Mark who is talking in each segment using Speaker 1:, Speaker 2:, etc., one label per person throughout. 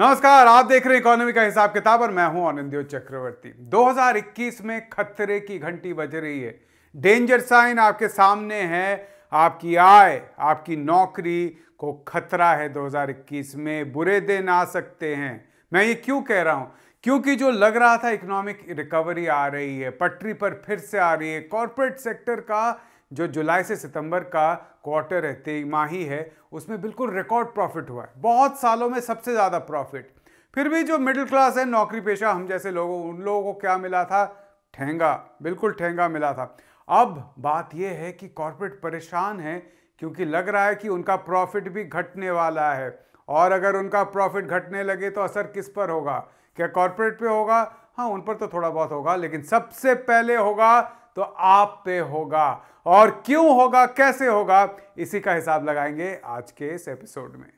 Speaker 1: नमस्कार आप देख रहे हैं इकोनॉमी का हिसाब किताब और मैं हूं आनंदियो चक्रवर्ती 2021 में खतरे की घंटी बज रही है डेंजर साइन आपके सामने है आपकी आय आपकी नौकरी को खतरा है 2021 में बुरे दिन आ सकते हैं मैं ये क्यों कह रहा हूं क्योंकि जो लग रहा था इकोनॉमिक रिकवरी आ रही है पटरी पर फिर से आ रही है कॉरपोरेट सेक्टर का जो जुलाई से सितंबर का क्वार्टर है तिमाही है उसमें बिल्कुल रिकॉर्ड प्रॉफिट हुआ है बहुत सालों में सबसे ज़्यादा प्रॉफिट फिर भी जो मिडिल क्लास है नौकरी पेशा हम जैसे लोगों उन लोगों को क्या मिला था ठेंगा बिल्कुल ठेंगा मिला था अब बात यह है कि कॉरपोरेट परेशान है क्योंकि लग रहा है कि उनका प्रॉफिट भी घटने वाला है और अगर उनका प्रॉफिट घटने लगे तो असर किस पर होगा क्या कॉरपोरेट पे होगा हाँ उन पर तो थोड़ा बहुत होगा लेकिन सबसे पहले होगा तो आप पे होगा और क्यों होगा कैसे होगा इसी का हिसाब लगाएंगे आज के इस एपिसोड में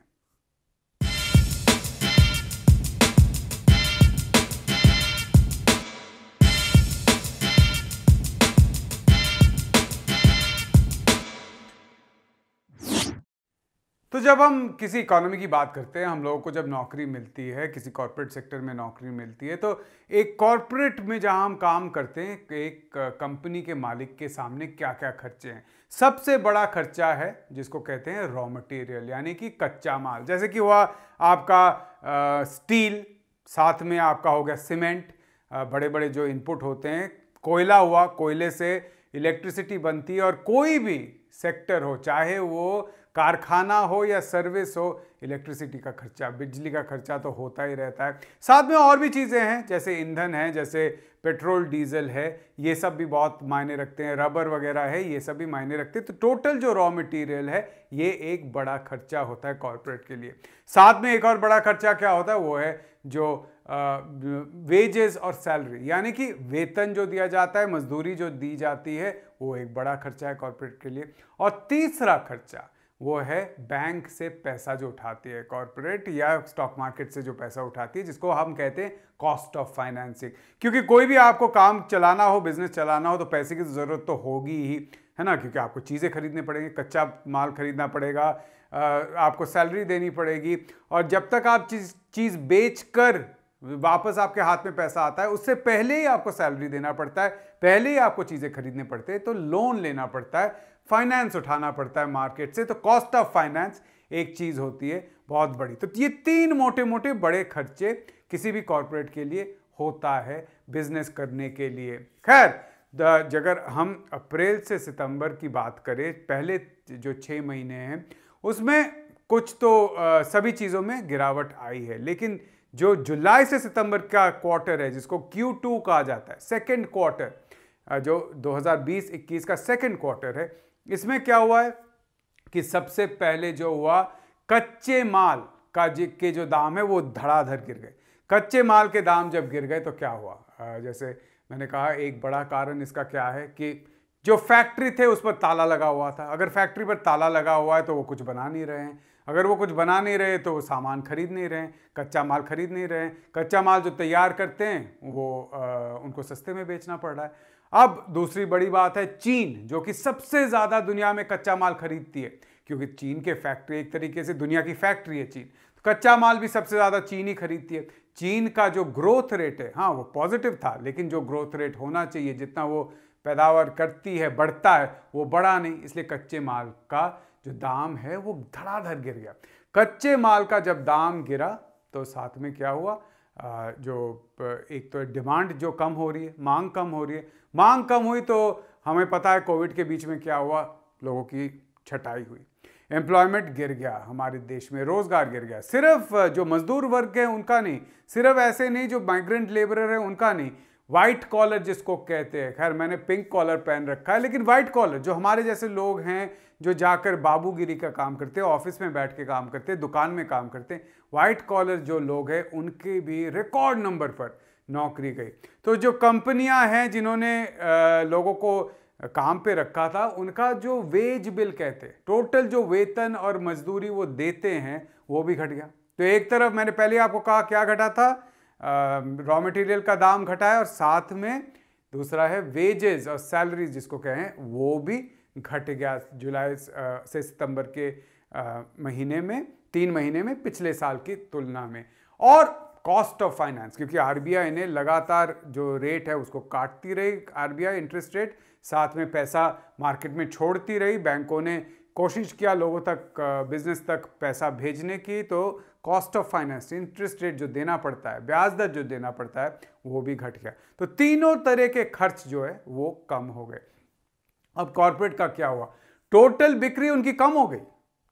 Speaker 1: तो जब हम किसी इकोनॉमी की बात करते हैं हम लोगों को जब नौकरी मिलती है किसी कॉरपोरेट सेक्टर में नौकरी मिलती है तो एक कॉरपोरेट में जहां हम काम करते हैं एक कंपनी के मालिक के सामने क्या क्या खर्चे हैं सबसे बड़ा खर्चा है जिसको कहते हैं रॉ मटेरियल यानी कि कच्चा माल जैसे कि हुआ आपका आ, स्टील साथ में आपका हो गया सीमेंट बड़े बड़े जो इनपुट होते हैं कोयला हुआ कोयले से इलेक्ट्रिसिटी बनती है और कोई भी सेक्टर हो चाहे वो कारखाना हो या सर्विस हो इलेक्ट्रिसिटी का खर्चा बिजली का खर्चा तो होता ही रहता है साथ में और भी चीज़ें हैं जैसे ईंधन है जैसे पेट्रोल डीजल है ये सब भी बहुत मायने रखते हैं रबर वगैरह है ये सब भी मायने रखते हैं तो टोटल जो रॉ मटेरियल है ये एक बड़ा खर्चा होता है कॉरपोरेट के लिए साथ में एक और बड़ा खर्चा क्या होता है वो है जो वेजेस और सैलरी यानी कि वेतन जो दिया जाता है मजदूरी जो दी जाती है वो एक बड़ा खर्चा है कॉरपोरेट के लिए और तीसरा खर्चा वो है बैंक से पैसा जो उठाती है कॉरपोरेट या स्टॉक मार्केट से जो पैसा उठाती है जिसको हम कहते हैं कॉस्ट ऑफ फाइनेंसिंग क्योंकि कोई भी आपको काम चलाना हो बिजनेस चलाना हो तो पैसे की ज़रूरत तो होगी ही है ना क्योंकि आपको चीज़ें खरीदने पड़ेंगी कच्चा माल खरीदना पड़ेगा आपको सैलरी देनी पड़ेगी और जब तक आप चीज़ चीज़ बेच कर वापस आपके हाथ में पैसा आता है उससे पहले ही आपको सैलरी देना पड़ता है पहले ही आपको चीज़ें खरीदने पड़ते हैं तो लोन लेना पड़ता है फाइनेंस उठाना पड़ता है मार्केट से तो कॉस्ट ऑफ फाइनेंस एक चीज़ होती है बहुत बड़ी तो ये तीन मोटे मोटे बड़े खर्चे किसी भी कॉरपोरेट के लिए होता है बिजनेस करने के लिए खैर अगर हम अप्रैल से सितंबर की बात करें पहले जो छः महीने हैं उसमें कुछ तो आ, सभी चीज़ों में गिरावट आई है लेकिन जो जुलाई से सितंबर का क्वार्टर है जिसको Q2 कहा जाता है सेकेंड क्वार्टर जो 2020-21 का सेकेंड क्वार्टर है इसमें क्या हुआ है कि सबसे पहले जो हुआ कच्चे माल का के जो दाम है वो धड़ाधड़ गिर गए कच्चे माल के दाम जब गिर गए तो क्या हुआ जैसे मैंने कहा एक बड़ा कारण इसका क्या है कि जो फैक्ट्री थे उस पर ताला लगा हुआ था अगर फैक्ट्री पर ताला लगा हुआ है तो वो कुछ बना नहीं रहे हैं अगर वो कुछ बना नहीं रहे तो वो सामान खरीद नहीं रहे कच्चा माल खरीद नहीं रहे कच्चा माल जो तैयार करते हैं वो आ, उनको सस्ते में बेचना पड़ रहा है अब दूसरी बड़ी बात है चीन जो कि सबसे ज़्यादा दुनिया में कच्चा माल खरीदती है क्योंकि चीन के फैक्ट्री एक तरीके से दुनिया की फैक्ट्री है चीन तो कच्चा माल भी सबसे ज़्यादा चीन ही खरीदती है चीन का जो ग्रोथ रेट है हाँ वो पॉजिटिव था लेकिन जो ग्रोथ रेट होना चाहिए जितना वो पैदावार करती है बढ़ता है वो बढ़ा नहीं इसलिए कच्चे माल का जो दाम है वो धड़ाधड़ गिर गया कच्चे माल का जब दाम गिरा तो साथ में क्या हुआ जो एक तो डिमांड जो कम हो रही है मांग कम हो रही है मांग कम हुई तो हमें पता है कोविड के बीच में क्या हुआ लोगों की छटाई हुई एम्प्लॉयमेंट गिर गया हमारे देश में रोज़गार गिर गया सिर्फ जो मज़दूर वर्ग है उनका नहीं सिर्फ ऐसे नहीं जो माइग्रेंट लेबरर है उनका नहीं वाइट कॉलर जिसको कहते हैं खैर मैंने पिंक कॉलर पहन रखा है लेकिन वाइट कॉलर जो हमारे जैसे लोग हैं जो जाकर बाबूगिरी का काम करते हैं ऑफिस में बैठ के काम करते हैं दुकान में काम करते हैं वाइट कॉलर जो लोग हैं उनके भी रिकॉर्ड नंबर पर नौकरी गई तो जो कंपनियां हैं जिन्होंने लोगों को काम पे रखा था उनका जो वेज बिल कहते हैं टोटल जो वेतन और मजदूरी वो देते हैं वो भी घट गया तो एक तरफ मैंने पहले आपको कहा क्या घटा था रॉ मटेरियल का दाम घटा है और साथ में दूसरा है वेजेस और सैलरी जिसको कहें वो भी घट गया जुलाई से सितंबर के महीने में तीन महीने में पिछले साल की तुलना में और कॉस्ट ऑफ फाइनेंस क्योंकि आर ने लगातार जो रेट है उसको काटती रही आर इंटरेस्ट रेट साथ में पैसा मार्केट में छोड़ती रही बैंकों ने कोशिश किया लोगों तक बिजनेस तक पैसा भेजने की तो cost of finance interest rate जो देना पड़ता है ब्याज दर जो देना पड़ता है वो भी घट गया तो तीनों तरह के खर्च जो है वो कम हो गए अब कॉरपोरेट का क्या हुआ टोटल बिक्री उनकी कम हो गई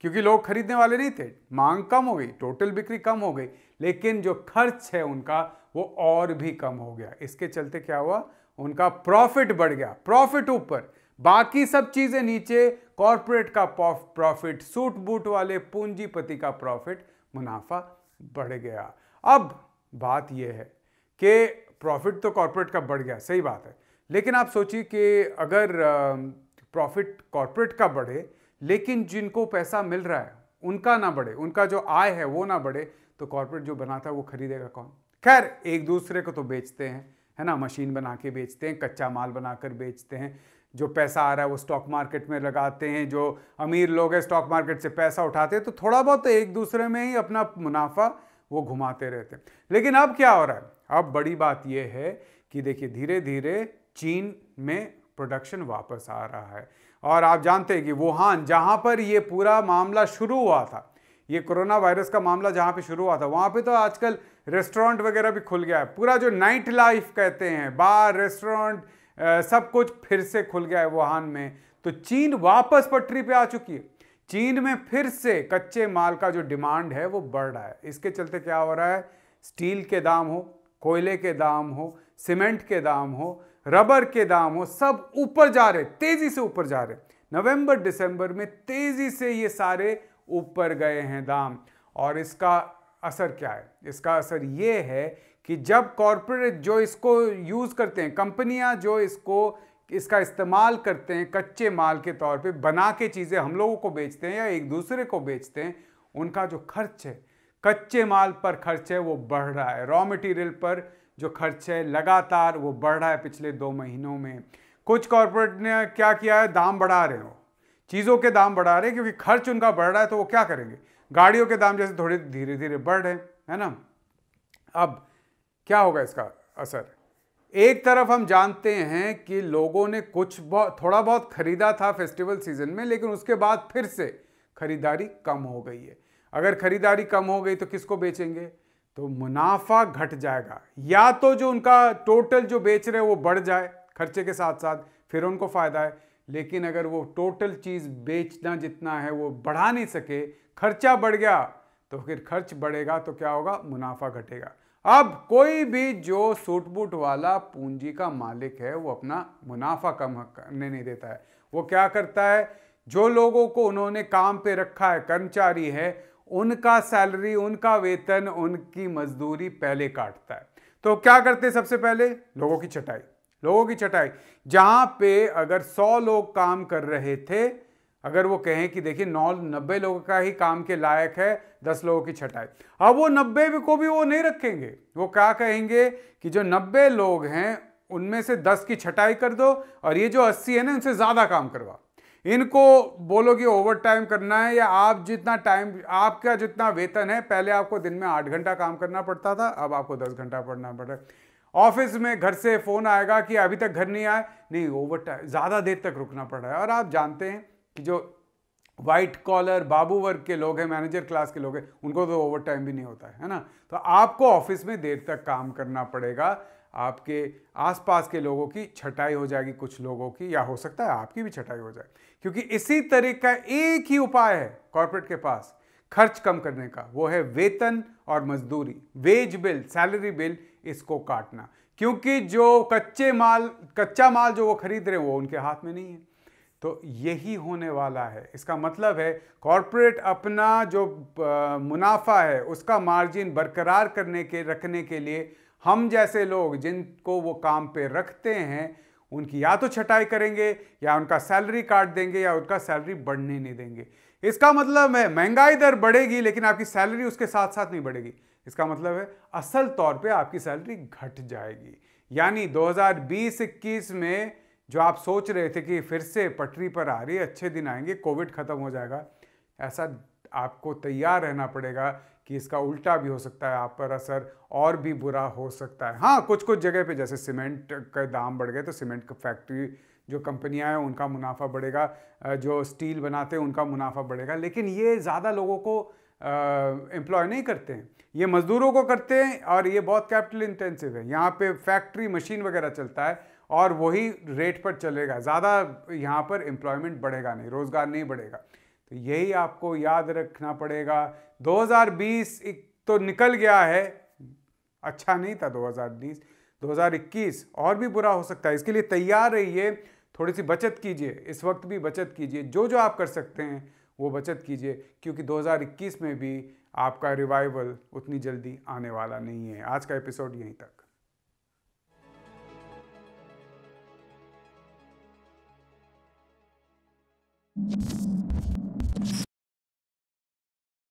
Speaker 1: क्योंकि लोग खरीदने वाले नहीं थे मांग कम हो गई टोटल बिक्री कम हो गई लेकिन जो खर्च है उनका वो और भी कम हो गया इसके चलते क्या हुआ उनका प्रॉफिट बढ़ गया प्रॉफिट ऊपर बाकी सब चीज़ें नीचे कॉरपोरेट का प्रॉफिट सूट बूट वाले पूंजीपति का प्रॉफिट मुनाफा बढ़ गया अब बात यह है कि प्रॉफिट तो कॉरपोरेट का बढ़ गया सही बात है लेकिन आप सोचिए कि अगर प्रॉफिट कॉरपोरेट का बढ़े लेकिन जिनको पैसा मिल रहा है उनका ना बढ़े उनका जो आय है वो ना बढ़े तो कॉरपोरेट जो बनाता है वो खरीदेगा कौन खैर एक दूसरे को तो बेचते हैं है ना मशीन बना के बेचते हैं कच्चा माल बनाकर बेचते हैं जो पैसा आ रहा है वो स्टॉक मार्केट में लगाते हैं जो अमीर लोग हैं स्टॉक मार्केट से पैसा उठाते हैं तो थोड़ा बहुत एक दूसरे में ही अपना मुनाफा वो घुमाते रहते हैं लेकिन अब क्या हो रहा है अब बड़ी बात ये है कि देखिए धीरे धीरे चीन में प्रोडक्शन वापस आ रहा है और आप जानते हैं कि वुहान जहाँ पर ये पूरा मामला शुरू हुआ था ये कोरोना वायरस का मामला जहाँ पे शुरू हुआ था वहाँ पे तो आजकल रेस्टोरेंट वगैरह भी खुल गया है पूरा जो नाइट लाइफ कहते हैं बार रेस्टोरेंट सब कुछ फिर से खुल गया है वुहान में तो चीन वापस पटरी पे आ चुकी है चीन में फिर से कच्चे माल का जो डिमांड है वो बढ़ रहा है इसके चलते क्या हो रहा है स्टील के दाम हो कोयले के दाम हो सीमेंट के दाम हो रबर के दाम हो सब ऊपर जा रहे तेज़ी से ऊपर जा रहे नवंबर दिसंबर में तेज़ी से ये सारे ऊपर गए हैं दाम और इसका असर क्या है इसका असर ये है कि जब कॉरपोरेट जो इसको यूज़ करते हैं कंपनियां जो इसको इसका इस्तेमाल करते हैं कच्चे माल के तौर पे बना के चीज़ें हम लोगों को बेचते हैं या एक दूसरे को बेचते हैं उनका जो खर्च है कच्चे माल पर खर्च है वो बढ़ रहा है रॉ मटेरियल पर जो खर्च है लगातार वो बढ़ रहा है पिछले दो महीनों में कुछ कॉरपोरेट ने क्या किया है दाम बढ़ा रहे हो चीज़ों के दाम बढ़ा रहे हैं क्योंकि खर्च उनका बढ़ रहा है तो वो क्या करेंगे गाड़ियों के दाम जैसे थोड़े धीरे धीरे बढ़ रहे हैं है ना अब क्या होगा इसका असर एक तरफ हम जानते हैं कि लोगों ने कुछ बहुत थोड़ा बहुत खरीदा था फेस्टिवल सीजन में लेकिन उसके बाद फिर से खरीदारी कम हो गई है अगर खरीदारी कम हो गई तो किसको बेचेंगे तो मुनाफा घट जाएगा या तो जो उनका टोटल जो बेच रहे हैं वो बढ़ जाए खर्चे के साथ साथ फिर उनको फ़ायदा है लेकिन अगर वो टोटल चीज़ बेचना जितना है वो बढ़ा नहीं सके खर्चा बढ़ गया तो फिर खर्च बढ़ेगा तो क्या होगा मुनाफा घटेगा अब कोई भी जो सूट बूट वाला पूंजी का मालिक है वो अपना मुनाफा कम करने नहीं देता है वो क्या करता है जो लोगों को उन्होंने काम पे रखा है कर्मचारी है उनका सैलरी उनका वेतन उनकी मजदूरी पहले काटता है तो क्या करते हैं सबसे पहले लोगों की चटाई लोगों की चटाई जहां पे अगर सौ लोग काम कर रहे थे अगर वो कहें कि देखिए नौ नब्बे लोगों का ही काम के लायक है दस लोगों की छटाई अब वो नब्बे को भी वो नहीं रखेंगे वो क्या कहेंगे कि जो नब्बे लोग हैं उनमें से दस की छटाई कर दो और ये जो अस्सी है ना उनसे ज़्यादा काम करवा इनको बोलो कि ओवर टाइम करना है या आप जितना टाइम आपका जितना वेतन है पहले आपको दिन में आठ घंटा काम करना पड़ता था अब आपको दस घंटा पढ़ना पड़ रहा ऑफिस में घर से फ़ोन आएगा कि अभी तक घर नहीं आए नहीं ओवर टाइम ज़्यादा देर तक रुकना पड़ रहा है और आप जानते हैं जो वाइट कॉलर बाबू वर्ग के लोग हैं मैनेजर क्लास के लोग हैं उनको तो ओवर टाइम भी नहीं होता है है ना तो आपको ऑफिस में देर तक काम करना पड़ेगा आपके आसपास के लोगों की छटाई हो जाएगी कुछ लोगों की या हो सकता है आपकी भी छटाई हो जाए क्योंकि इसी तरह का एक ही उपाय है कॉरपोरेट के पास खर्च कम करने का वो है वेतन और मजदूरी वेज बिल सैलरी बिल इसको काटना क्योंकि जो कच्चे माल कच्चा माल जो वो खरीद रहे हैं वो उनके हाथ में नहीं है तो यही होने वाला है इसका मतलब है कॉरपोरेट अपना जो मुनाफा है उसका मार्जिन बरकरार करने के रखने के लिए हम जैसे लोग जिनको वो काम पे रखते हैं उनकी या तो छटाई करेंगे या उनका सैलरी काट देंगे या उनका सैलरी बढ़ने नहीं देंगे इसका मतलब है महंगाई दर बढ़ेगी लेकिन आपकी सैलरी उसके साथ साथ नहीं बढ़ेगी इसका मतलब है असल तौर पे आपकी सैलरी घट जाएगी यानी 2020-21 में जो आप सोच रहे थे कि फिर से पटरी पर आ रही अच्छे दिन आएंगे कोविड ख़त्म हो जाएगा ऐसा आपको तैयार रहना पड़ेगा कि इसका उल्टा भी हो सकता है आप पर असर और भी बुरा हो सकता है हाँ कुछ कुछ जगह पे जैसे सीमेंट का दाम बढ़ गए तो सीमेंट का फैक्ट्री जो कंपनियां हैं उनका मुनाफा बढ़ेगा जो स्टील बनाते हैं उनका मुनाफा बढ़ेगा लेकिन ये ज़्यादा लोगों को एम्प्लॉय नहीं करते हैं ये मज़दूरों को करते हैं और ये बहुत कैपिटल इंटेंसिव है यहाँ पे फैक्ट्री मशीन वगैरह चलता है और वही रेट पर चलेगा ज़्यादा यहाँ पर एम्प्लॉयमेंट बढ़ेगा नहीं रोज़गार नहीं बढ़ेगा तो यही आपको याद रखना पड़ेगा 2020 एक तो निकल गया है अच्छा नहीं था 2020 2021 और भी बुरा हो सकता है इसके लिए तैयार रहिए थोड़ी सी बचत कीजिए इस वक्त भी बचत कीजिए जो जो आप कर सकते हैं वो बचत कीजिए क्योंकि 2021 में भी आपका रिवाइवल उतनी जल्दी आने वाला नहीं है आज का एपिसोड यहीं तक you